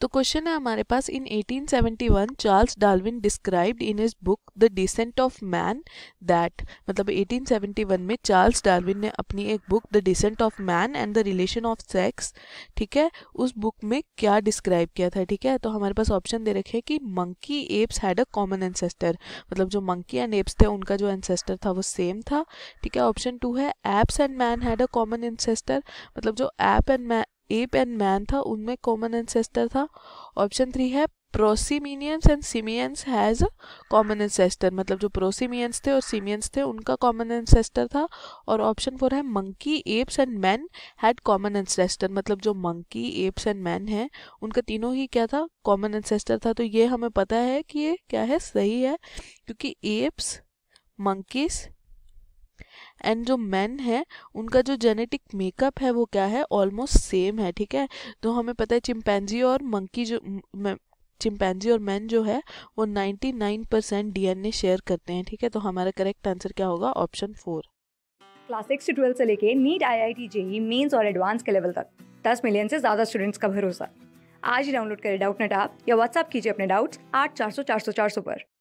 तो क्वेश्चन है हमारे पास in 1871 Charles Darwin described in his book the descent of man that मतलब 1871 में चार्ल्स डार्विन ने अपनी एक book the descent of man and the relation of sex ठीक है उस बुक में क्या डिस्क्राइब किया था ठीक है तो हमारे पास ऑप्शन दे रखे हैं कि monkey apes had a common ancestor मतलब जो मंकी एंड एप्स थे उनका जो एनसेस्टर था वो सेम था ठीक है ऑप्शन टू है apes and man had a common ancestor मतलब जो ape and man ape and man था उनमें कॉमन एंसेस्टर था ऑप्शन थ्री है prosimians and simians has common ancestor मतलब जो प्रोसीमियंस थे और सीमियंस थे उनका कॉमन एंसेस्टर था और ऑप्शन फोर है monkey apes and man had common ancestor मतलब जो मंकी एप्स एंड मैन है उनका तीनों ही क्या था कॉमन एंसेस्टर था तो ये हमें पता है कि ये क्या है सही है क्योंकि एप्स मंकीस एंड जो मैन है उनका जो जेनेटिक मेकअप है वो क्या है ऑलमोस्ट सेम है ठीक है तो हमें पता है चिमपैनजी और मंकी जो चिमपैनजी और मैन जो है वो 99 परसेंट डी शेयर करते हैं ठीक है तो हमारा करेक्ट आंसर क्या होगा ऑप्शन फोर क्लास सिक्स से ट्वेल्थ से लेके NEET I I T JEE mains और एडवांस के लेवल तक दस मिलियन से ज़्यादा स्टूडेंट्स का भरोसा आज ही डाउनलोड करें डाउट नेट आप या व्हाट्सअप कीजिए अपने डाउट्स आठ चार सौ चार सौ चार सौ पर